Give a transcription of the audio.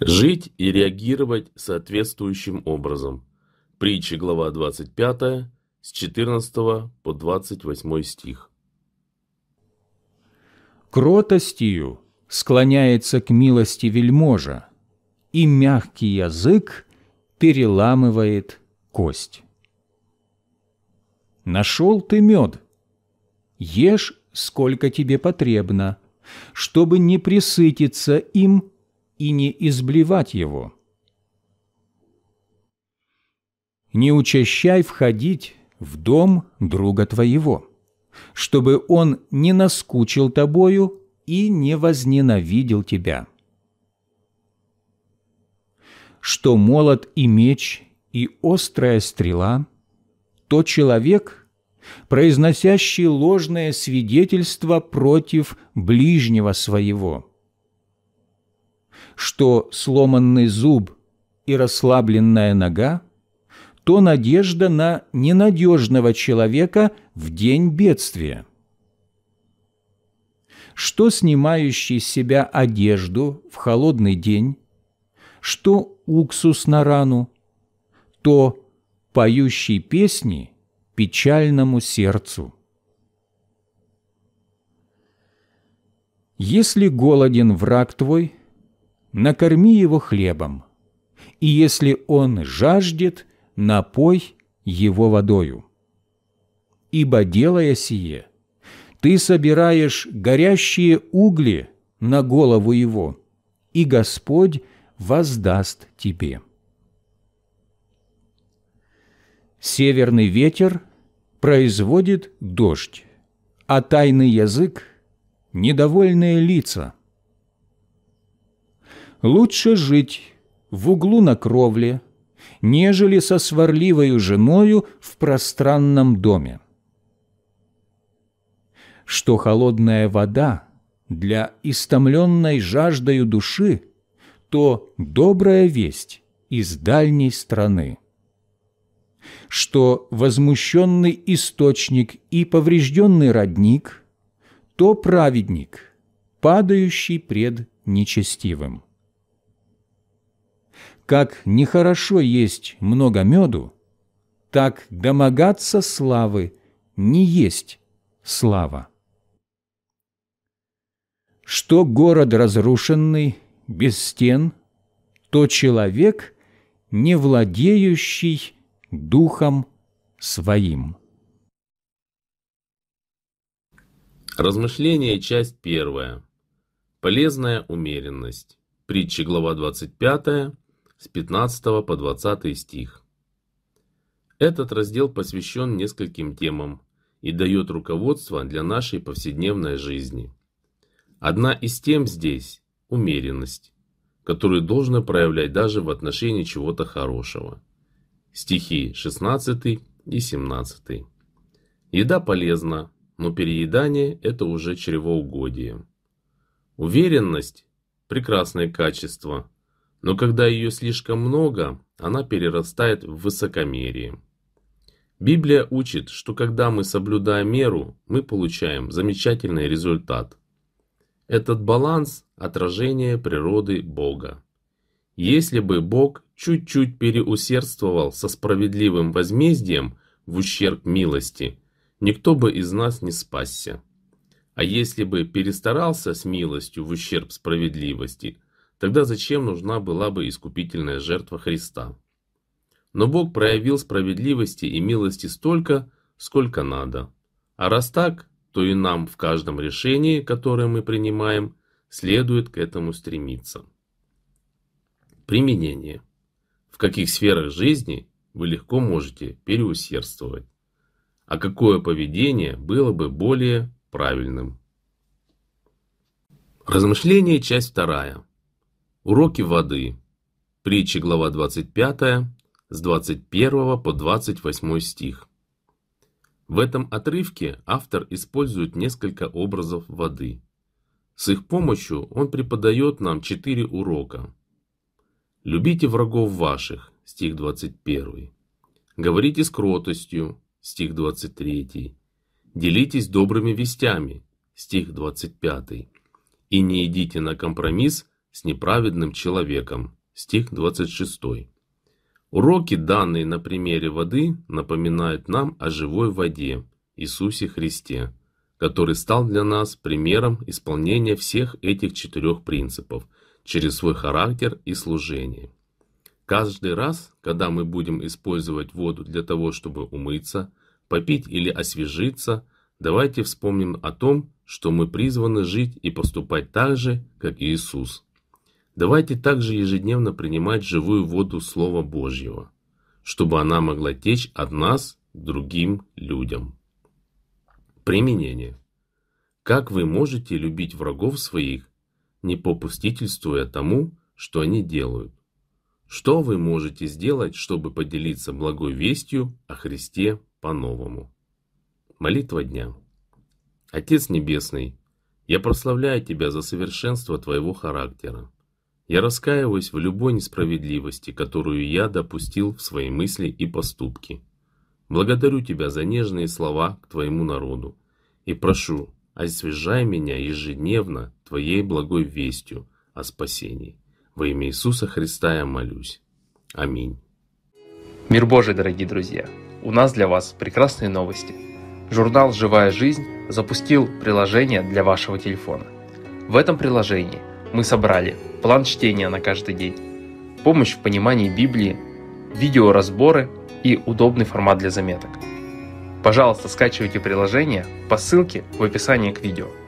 Жить и реагировать соответствующим образом. Притча, глава 25, с 14 по 28 стих. Кротостью склоняется к милости вельможа, и мягкий язык переламывает кость. Нашел ты мед, ешь сколько тебе потребно, чтобы не присытиться им и не изблевать его. Не учащай входить в дом друга твоего, чтобы он не наскучил тобою и не возненавидел тебя. Что молот и меч и острая стрела, то человек, произносящий ложное свидетельство против ближнего своего – что сломанный зуб и расслабленная нога – то надежда на ненадежного человека в день бедствия. Что снимающий с себя одежду в холодный день, что уксус на рану, то поющий песни печальному сердцу. Если голоден враг твой – накорми его хлебом, и если он жаждет, напой его водою. Ибо, делая сие, ты собираешь горящие угли на голову его, и Господь воздаст тебе. Северный ветер производит дождь, а тайный язык – недовольные лица – Лучше жить в углу на кровле, нежели со сварливою женою в пространном доме. Что холодная вода для истомленной жаждою души, то добрая весть из дальней страны. Что возмущенный источник и поврежденный родник, то праведник, падающий пред нечестивым. Как нехорошо есть много меду, так домогаться славы не есть слава. Что город разрушенный, без стен, то человек, не владеющий духом своим. Размышление, часть первая. Полезная умеренность. Притча, глава 25, с 15 по 20 стих. Этот раздел посвящен нескольким темам и дает руководство для нашей повседневной жизни. Одна из тем здесь – умеренность, которую должно проявлять даже в отношении чего-то хорошего. Стихи 16 и 17. Еда полезна, но переедание – это уже чревоугодие. Уверенность – прекрасное качество – но когда ее слишком много, она перерастает в высокомерие. Библия учит, что когда мы соблюдаем меру, мы получаем замечательный результат. Этот баланс – отражение природы Бога. Если бы Бог чуть-чуть переусердствовал со справедливым возмездием в ущерб милости, никто бы из нас не спасся. А если бы перестарался с милостью в ущерб справедливости, Тогда зачем нужна была бы искупительная жертва Христа? Но Бог проявил справедливости и милости столько, сколько надо. А раз так, то и нам в каждом решении, которое мы принимаем, следует к этому стремиться. Применение. В каких сферах жизни вы легко можете переусердствовать? А какое поведение было бы более правильным? Размышление, часть вторая. Уроки воды. Притча глава 25, с 21 по 28 стих. В этом отрывке автор использует несколько образов воды. С их помощью он преподает нам четыре урока. Любите врагов ваших, стих 21. Говорите с кротостью, стих 23. Делитесь добрыми вестями, стих 25. И не идите на компромисс с неправедным человеком. Стих 26. Уроки, данные на примере воды, напоминают нам о живой воде, Иисусе Христе, который стал для нас примером исполнения всех этих четырех принципов через свой характер и служение. Каждый раз, когда мы будем использовать воду для того, чтобы умыться, попить или освежиться, давайте вспомним о том, что мы призваны жить и поступать так же, как Иисус – Давайте также ежедневно принимать живую воду Слова Божьего, чтобы она могла течь от нас к другим людям. Применение. Как вы можете любить врагов своих, не попустительствуя тому, что они делают? Что вы можете сделать, чтобы поделиться благой вестью о Христе по-новому? Молитва дня. Отец Небесный, я прославляю Тебя за совершенство Твоего характера я раскаиваюсь в любой несправедливости, которую я допустил в свои мысли и поступки. Благодарю тебя за нежные слова к твоему народу и прошу, освежай меня ежедневно твоей благой вестью о спасении. Во имя Иисуса Христа я молюсь. Аминь. Мир Божий, дорогие друзья! У нас для вас прекрасные новости. Журнал «Живая жизнь» запустил приложение для вашего телефона. В этом приложении мы собрали план чтения на каждый день, помощь в понимании Библии, видеоразборы и удобный формат для заметок. Пожалуйста, скачивайте приложение по ссылке в описании к видео.